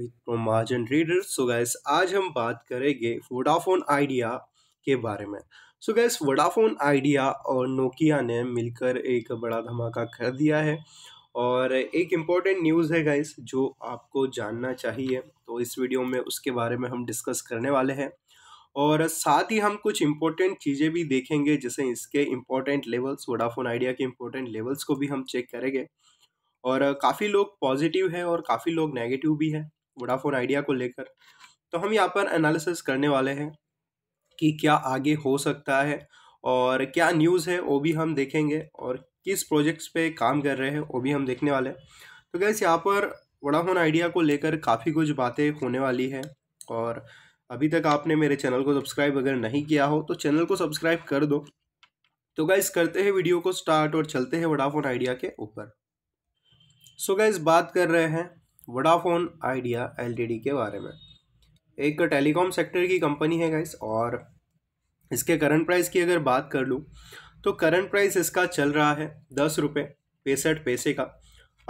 Rohit from reader so guys आज हम बात करेंगे वोडाफोन आइडिया के बारे में सो गैस वोडाफोन आइडिया और नोकिया ने मिलकर एक बड़ा धमाका कर दिया है और एक इम्पॉर्टेंट न्यूज़ है गैस जो आपको जानना चाहिए तो इस वीडियो में उसके बारे में हम डिस्कस करने वाले हैं और साथ ही हम कुछ इम्पोर्टेंट चीज़ें भी देखेंगे जैसे इसके इम्पोर्टेंट लेवल्स वोडाफोन आइडिया के इम्पोर्टेंट लेवल्स को भी हम चेक करेंगे और काफ़ी लोग पॉजिटिव है और काफ़ी लोग नेगेटिव भी है वोडाफोन आइडिया को लेकर तो हम यहाँ पर एनालिसिस करने वाले हैं कि क्या आगे हो सकता है और क्या न्यूज़ है वो भी हम देखेंगे और किस प्रोजेक्ट्स पे काम कर रहे हैं वो भी हम देखने वाले हैं तो गैस यहाँ पर वोडाफोन आइडिया को लेकर काफ़ी कुछ बातें होने वाली है और अभी तक आपने मेरे चैनल को सब्सक्राइब अगर नहीं किया हो तो चैनल को सब्सक्राइब कर दो तो गाइज करते हैं वीडियो को स्टार्ट और चलते हैं वोडाफोन आइडिया के ऊपर सो so बात कर रहे हैं वडाफोन आइडिया एल के बारे में एक टेलीकॉम सेक्टर की कंपनी है गाइस और इसके करंट प्राइस की अगर बात कर लूँ तो करंट प्राइस इसका चल रहा है दस रुपये पैंसठ पैसे का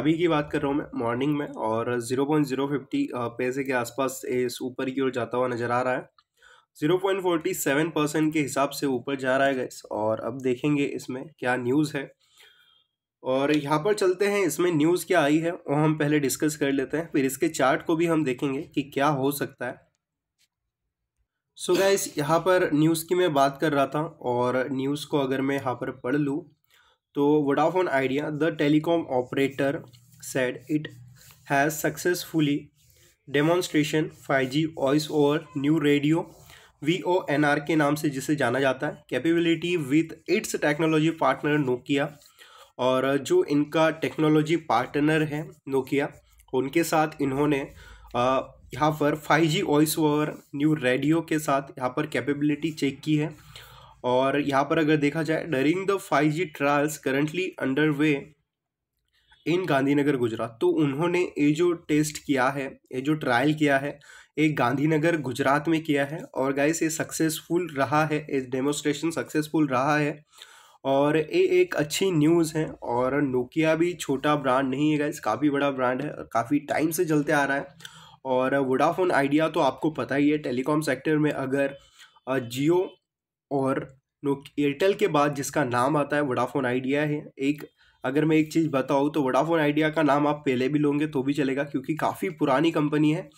अभी की बात कर रहा हूँ मैं मॉर्निंग में और ज़ीरो पॉइंट ज़ीरो फिफ्टी पैसे के आसपास इस ऊपर की ओर जाता हुआ नज़र आ रहा है zero point forty seven percent के हिसाब से ऊपर जा रहा है गैस और अब देखेंगे इसमें क्या न्यूज़ है और यहाँ पर चलते हैं इसमें न्यूज़ क्या आई है वो हम पहले डिस्कस कर लेते हैं फिर इसके चार्ट को भी हम देखेंगे कि क्या हो सकता है सो so गाइस यहाँ पर न्यूज़ की मैं बात कर रहा था और न्यूज़ को अगर मैं यहाँ पर पढ़ लूँ तो Vodafone Idea the telecom operator said it has successfully demonstration five G voice over new radio V O N R के नाम से जिसे जाना जाता है capability with its technology partner Nokia और जो इनका टेक्नोलॉजी पार्टनर है नोकिया उनके साथ इन्होंने यहाँ पर five G voice over new radio के साथ यहाँ पर कैपेबिलिटी चेक की है और यहाँ पर अगर देखा जाए during the five G trials currently under way in Gandhinagar Gujarat तो उन्होंने ये जो टेस्ट किया है ये जो ट्रायल किया है ये गांधीनगर गुजरात में किया है और गाइस ये सक्सेसफुल रहा है ये डेमोस्ट्रेशन सक्सेसफुल रहा है और ये एक अच्छी न्यूज़ है और नोकिया भी छोटा ब्रांड नहीं है गाइस काफ़ी बड़ा ब्रांड है और काफ़ी टाइम से चलते आ रहा है और वोडाफोन आइडिया तो आपको पता ही है टेलीकॉम सेक्टर में अगर जियो और एयरटेल के बाद जिसका नाम आता है वोडाफोन आइडिया है एक अगर मैं एक चीज़ बताऊँ तो वोडाफोन आइडिया का नाम आप पहले भी लोगे तो भी चलेगा क्योंकि काफ़ी पुरानी कंपनी है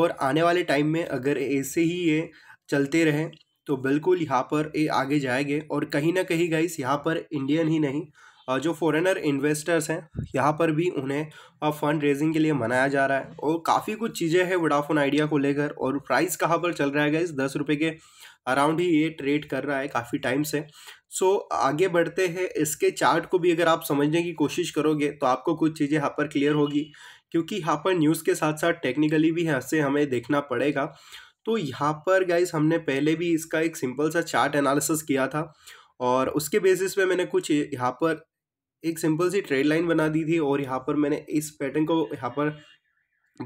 और आने वाले टाइम में अगर ऐसे ही ये चलते रहें तो बिल्कुल यहाँ पर ये आगे जाएंगे और कहीं ना कहीं गाइस यहाँ पर इंडियन ही नहीं जो फॉरेनर इन्वेस्टर्स हैं यहाँ पर भी उन्हें फंड रेजिंग के लिए मनाया जा रहा है और काफ़ी कुछ चीज़ें हैं वडाफोन आइडिया को लेकर और प्राइस कहाँ पर चल रहा है गाइस दस रुपये के अराउंड ही ये ट्रेड कर रहा है काफ़ी टाइम से सो so, आगे बढ़ते हैं इसके चार्ट को भी अगर आप समझने की कोशिश करोगे तो आपको कुछ चीज़ें यहाँ पर क्लियर होगी क्योंकि यहाँ पर न्यूज़ के साथ साथ टेक्निकली भी यहाँ से हमें देखना पड़ेगा तो यहाँ पर गाइज हमने पहले भी इसका एक सिंपल सा चार्ट एनालिसिस किया था और उसके बेसिस पे मैंने कुछ यहाँ पर एक सिंपल सी ट्रेड लाइन बना दी थी और यहाँ पर मैंने इस पैटर्न को यहाँ पर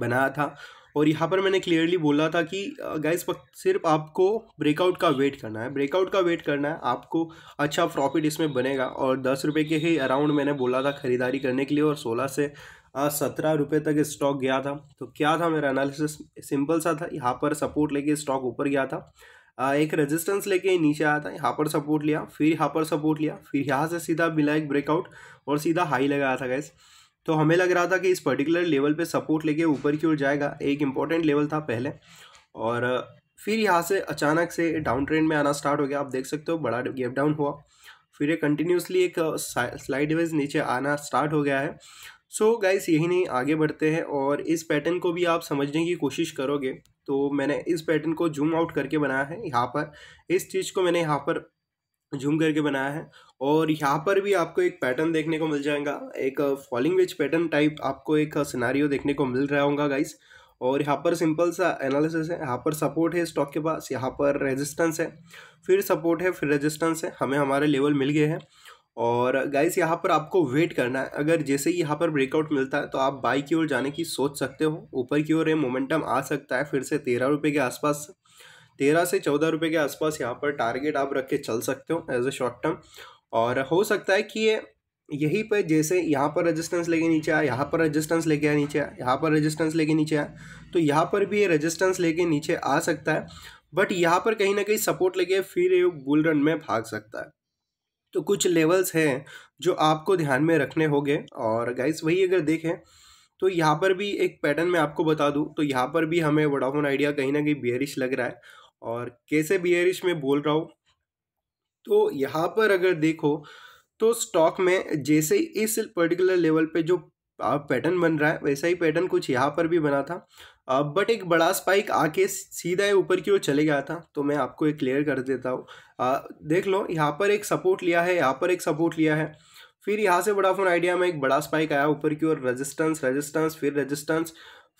बनाया था और यहाँ पर मैंने क्लियरली बोला था कि गाइस सिर्फ आपको ब्रेकआउट का वेट करना है ब्रेकआउट का वेट करना है आपको अच्छा प्रॉफिट इसमें बनेगा और दस रुपये के ही अराउंड मैंने बोला था ख़रीदारी करने के लिए और सोलह से सत्रह रुपये तक स्टॉक गया था तो क्या था मेरा एनालिसिस सिंपल सा था यहाँ पर सपोर्ट लेके स्टॉक ऊपर गया था एक रेजिस्टेंस लेके नीचे आया था यहाँ पर सपोर्ट लिया फिर यहाँ पर सपोर्ट लिया फिर यहाँ से सीधा मिला एक ब्रेकआउट और सीधा हाई लगाया था गैस तो हमें लग रहा था कि इस पर्टिकुलर लेवल पे सपोर्ट लेके ऊपर की ओर जाएगा एक इम्पॉर्टेंट लेवल था पहले और फिर यहाँ से अचानक से डाउन ट्रेंड में आना स्टार्ट हो गया आप देख सकते हो बड़ा गैप डाउन हुआ फिर ये कंटिन्यूसली एक स्लाइड वाइज नीचे आना स्टार्ट हो गया है सो so गाइस यही नहीं आगे बढ़ते हैं और इस पैटर्न को भी आप समझने की कोशिश करोगे तो मैंने इस पैटर्न को जूम आउट करके बनाया है यहाँ पर इस चीज़ को मैंने यहाँ पर जूम करके बनाया है और यहाँ पर भी आपको एक पैटर्न देखने को मिल जाएगा एक फॉलिंग विच पैटर्न टाइप आपको एक सिनारियो देखने को मिल रहा होगा गाइस और यहाँ पर सिंपल सा एनालिसिस है यहाँ पर सपोर्ट है स्टॉक के पास यहाँ पर रेजिस्टेंस है फिर सपोर्ट है फिर रेजिस्टेंस है हमें हमारे लेवल मिल गए हैं और गाइस यहाँ पर आपको वेट करना है अगर जैसे ही यहाँ पर ब्रेकआउट मिलता है तो आप बाई की ओर जाने की सोच सकते हो ऊपर की ओर ये मोमेंटम आ सकता है फिर से तेरह रुपये के आसपास तेरह से चौदह रुपये के आसपास यहाँ पर टारगेट आप रख के चल सकते हो एज ए शॉर्ट टर्म और हो सकता है कि ये यहीं पर जैसे यहाँ पर रजिस्टेंस लेके नीचे आया यहाँ पर रजिस्टेंस लेके आया नीचे आया यहाँ पर रजिस्टेंस लेके नीचे आया तो यहाँ पर भी ये रजिस्टेंस लेके नीचे आ सकता है बट यहाँ पर कहीं ना कहीं सपोर्ट लेके फिर ये बुल रन में भाग सकता है तो कुछ लेवल्स हैं जो आपको ध्यान में रखने होंगे और गाइस वही अगर देखें तो यहाँ पर भी एक पैटर्न मैं आपको बता दूँ तो यहाँ पर भी हमें वडाफोन आइडिया कहीं ना कहीं बियरिश लग रहा है और कैसे बियरिश में बोल रहा हूँ तो यहाँ पर अगर देखो तो स्टॉक में जैसे इस पर्टिकुलर लेवल पे जो पैटर्न बन रहा है वैसा ही पैटर्न कुछ यहाँ पर भी बना था बट एक बड़ा स्पाइक आके सीधा ऊपर की ओर चले गया था तो मैं आपको एक क्लियर कर देता हूँ देख लो यहाँ पर एक सपोर्ट लिया है यहाँ पर एक सपोर्ट लिया है फिर यहाँ से बड़ा फोन आइडिया में एक बड़ा स्पाइक आया ऊपर की ओर रेजिस्टेंस रेजिस्टेंस फिर रेजिस्टेंस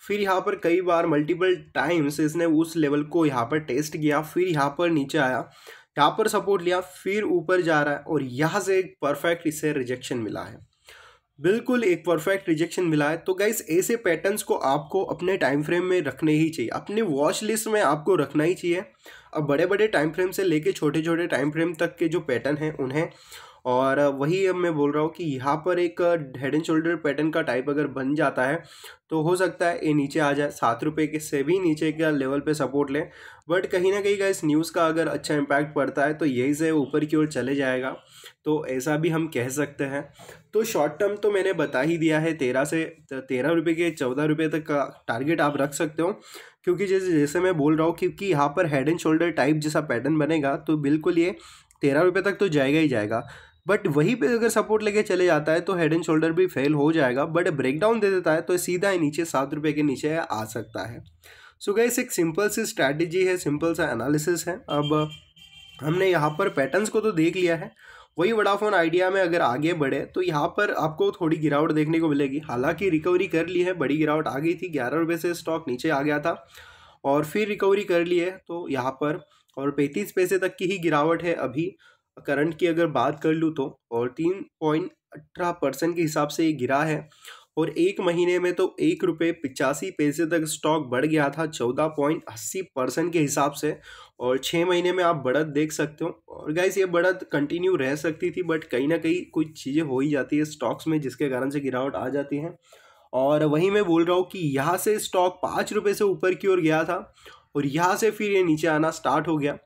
फिर यहाँ पर कई बार मल्टीपल टाइम्स इसने उस लेवल को यहाँ पर टेस्ट किया फिर यहाँ पर नीचे आया यहाँ पर सपोर्ट लिया फिर ऊपर जा रहा है और यहाँ से एक परफेक्ट इसे रिजेक्शन मिला है बिल्कुल एक परफेक्ट रिजेक्शन मिला है तो गाइस ऐसे पैटर्न्स को आपको अपने टाइम फ्रेम में रखने ही चाहिए अपने वॉच लिस्ट में आपको रखना ही चाहिए अब बड़े बड़े टाइम फ्रेम से लेके छोटे छोटे टाइम फ्रेम तक के जो पैटर्न हैं उन्हें और वही अब मैं बोल रहा हूँ कि यहाँ पर एक हेड एंड शोल्डर पैटर्न का टाइप अगर बन जाता है तो हो सकता है ये नीचे आ जाए सात रुपये के से भी नीचे का लेवल पे सपोर्ट लें बट कहीं ना कहीं का इस न्यूज़ का अगर अच्छा इम्पैक्ट पड़ता है तो यही से ऊपर की ओर चले जाएगा तो ऐसा भी हम कह सकते हैं तो शॉर्ट टर्म तो मैंने बता ही दिया है तेरह से तेरह रुपये के चौदह रुपये तक का टारगेट आप रख सकते हो क्योंकि जैसे जैसे मैं बोल रहा हूँ क्योंकि यहाँ पर हेड एंड शोल्डर टाइप जैसा पैटर्न बनेगा तो बिल्कुल ये तेरह रुपये तक तो जाएगा ही जाएगा बट वहीं पे अगर सपोर्ट लेके चले जाता है तो हेड एंड शोल्डर भी फेल हो जाएगा बट ब्रेकडाउन दे देता है तो सीधा ही नीचे सात रुपये के नीचे आ सकता है सो so गैस एक सिंपल सी स्ट्रैटेजी है सिंपल सा एनालिसिस है अब हमने यहाँ पर पैटर्न्स को तो देख लिया है वही वडाफोन आइडिया में अगर आगे बढ़े तो यहाँ पर आपको थोड़ी गिरावट देखने को मिलेगी हालांकि रिकवरी कर ली है बड़ी गिरावट आ गई थी ग्यारह रुपये से स्टॉक नीचे आ गया था और फिर रिकवरी कर ली है तो यहाँ पर और पैंतीस पैसे तक की ही गिरावट है अभी करंट की अगर बात कर लूँ तो और तीन पॉइंट अठारह परसेंट के हिसाब से ये गिरा है और एक महीने में तो एक रुपये पिचासी पैसे तक स्टॉक बढ़ गया था चौदह पॉइंट अस्सी परसेंट के हिसाब से और छः महीने में आप बढ़त देख सकते हो और गाइस ये बढ़त कंटिन्यू रह सकती थी बट कहीं ना कहीं कुछ चीज़ें हो ही जाती है स्टॉक्स में जिसके कारण से गिरावट आ जाती है और वहीं मैं बोल रहा हूँ कि यहाँ से स्टॉक पाँच रुपये से ऊपर की ओर गया था और यहाँ से फिर ये नीचे आना स्टार्ट हो गया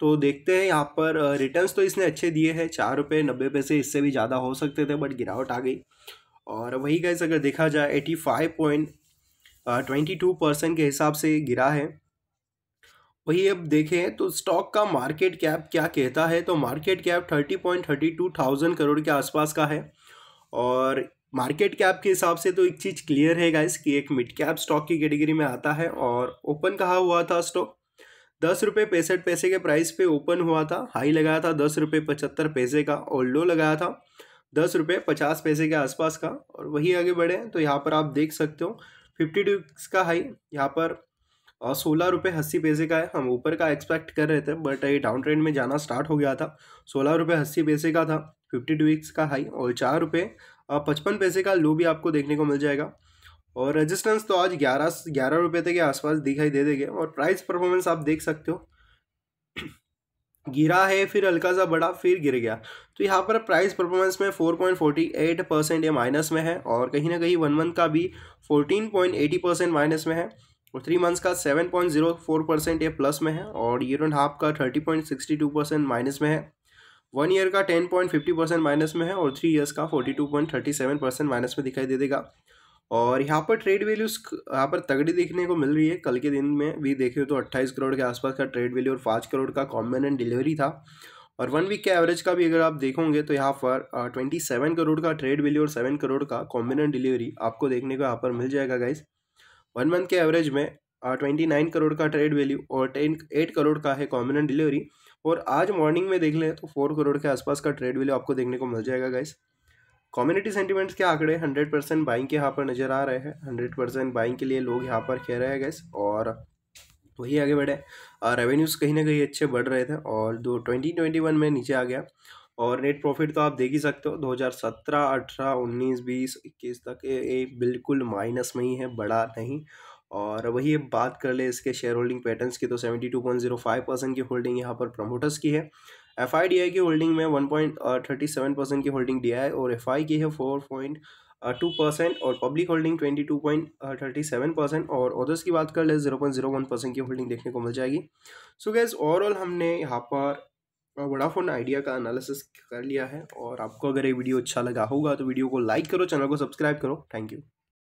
तो देखते हैं यहाँ पर रिटर्न्स तो इसने अच्छे दिए हैं चार रुपये नब्बे पैसे इससे भी ज़्यादा हो सकते थे बट गिरावट आ गई और वही गैस अगर देखा जाए eighty five point twenty two percent के हिसाब से गिरा है वही अब देखें तो स्टॉक का मार्केट कैप क्या कहता है तो market cap thirty point thirty two thousand crore के आसपास का है और मार्केट कैप के हिसाब से तो एक चीज़ क्लियर है गाइस कि एक मिड कैप स्टॉक की कैटेगरी में आता है और ओपन कहा हुआ था स्टॉक दस रुपये पैंसठ पैसे के प्राइस पे ओपन हुआ था हाई लगाया था दस रुपये पचहत्तर पैसे का और लो लगाया था दस रुपये पचास पैसे के आसपास का और वही आगे बढ़े तो यहाँ पर आप देख सकते हो फिफ्टी टू का हाई यहाँ पर और सोलह रुपये अस्सी पैसे का है हम ऊपर का एक्सपेक्ट कर रहे थे बट ये डाउन ट्रेंड में जाना स्टार्ट हो गया था सोलह रुपये अस्सी पैसे का था फिफ्टी टू वीक्स का हाई और चार रुपये पचपन पैसे का लो भी आपको देखने को मिल जाएगा और रेजिस्टेंस तो आज ग्यारह ग्यारह रुपये तक के आसपास दिखाई दे देंगे और प्राइस परफॉर्मेंस आप देख सकते हो गिरा है फिर हल्का सा बढ़ा फिर गिर गया तो यहाँ पर प्राइस परफॉर्मेंस में 4.48 परसेंट ये माइनस में है और कहीं ना कहीं वन मंथ का भी 14.80 परसेंट माइनस में है और थ्री मंथ्स का 7.04 परसेंट ये प्लस में है और ईयर एंड हाफ का 30.62 परसेंट माइनस में है वन ईयर का 10.50 परसेंट माइनस में है और थ्री ईयर्स का 42.37 परसेंट माइनस में दिखाई दे देगा दे और यहाँ पर ट्रेड वैल्यूज यहाँ पर तगड़ी देखने को मिल रही है कल के दिन में भी देखे तो 28 करोड़ के आसपास का ट्रेड वैल्यू और 5 करोड़ का कॉम्बिनेंट डिलीवरी था और वन वीक के एवरेज का भी अगर आप देखोगे तो यहाँ पर ट्वेंटी सेवन करोड़ का ट्रेड वैल्यू और सेवन करोड़ का कॉम्बिनेंट डिलीवरी आपको देखने को यहाँ पर मिल जाएगा गाइज वन मंथ के एवरेज में ट्वेंटी नाइन करोड़ का ट्रेड वैल्यू और टेन एट करोड़ का है कॉम्बिनेंट डिलीवरी और आज मॉर्निंग में देख लें तो फोर करोड़ के आसपास का ट्रेड वैल्यू आपको देखने को मिल जाएगा गाइज़ कम्युनिटी सेंटीमेंट्स के आंकड़े हंड्रेड परसेंट बाइंग के यहाँ पर नज़र आ रहे हैं हंड्रेड परसेंट बाइंग के लिए लोग यहाँ पर कह रहे हैं गैस और वही आगे बढ़े रेवेन्यूज़ कहीं ना कहीं अच्छे बढ़ रहे थे और दो ट्वेंटी ट्वेंटी वन में नीचे आ गया और नेट प्रॉफिट तो आप देख ही सकते हो दो हज़ार सत्रह अठारह उन्नीस बीस इक्कीस तक ये बिल्कुल माइनस में ही है बड़ा नहीं और वही बात कर ले इसके शेयर होल्डिंग पैटर्न्स की तो seventy two point zero five percent की होल्डिंग यहाँ पर प्रमोटर्स की है एफ आई डी आई की होल्डिंग में one point thirty seven percent की होल्डिंग डी आई और एफ आई की है फोर पॉइंट टू परसेंट और public holding twenty two point thirty seven percent और ऑर्डर्स की बात कर ले zero point zero one percent की होल्डिंग देखने को मिल जाएगी सो गैस ओवरऑल हमने यहाँ पर वोडाफोन uh, आइडिया का एनालिसिस कर लिया है और आपको अगर ये वीडियो अच्छा लगा होगा तो वीडियो को लाइक करो चैनल को सब्सक्राइब करो थैंक यू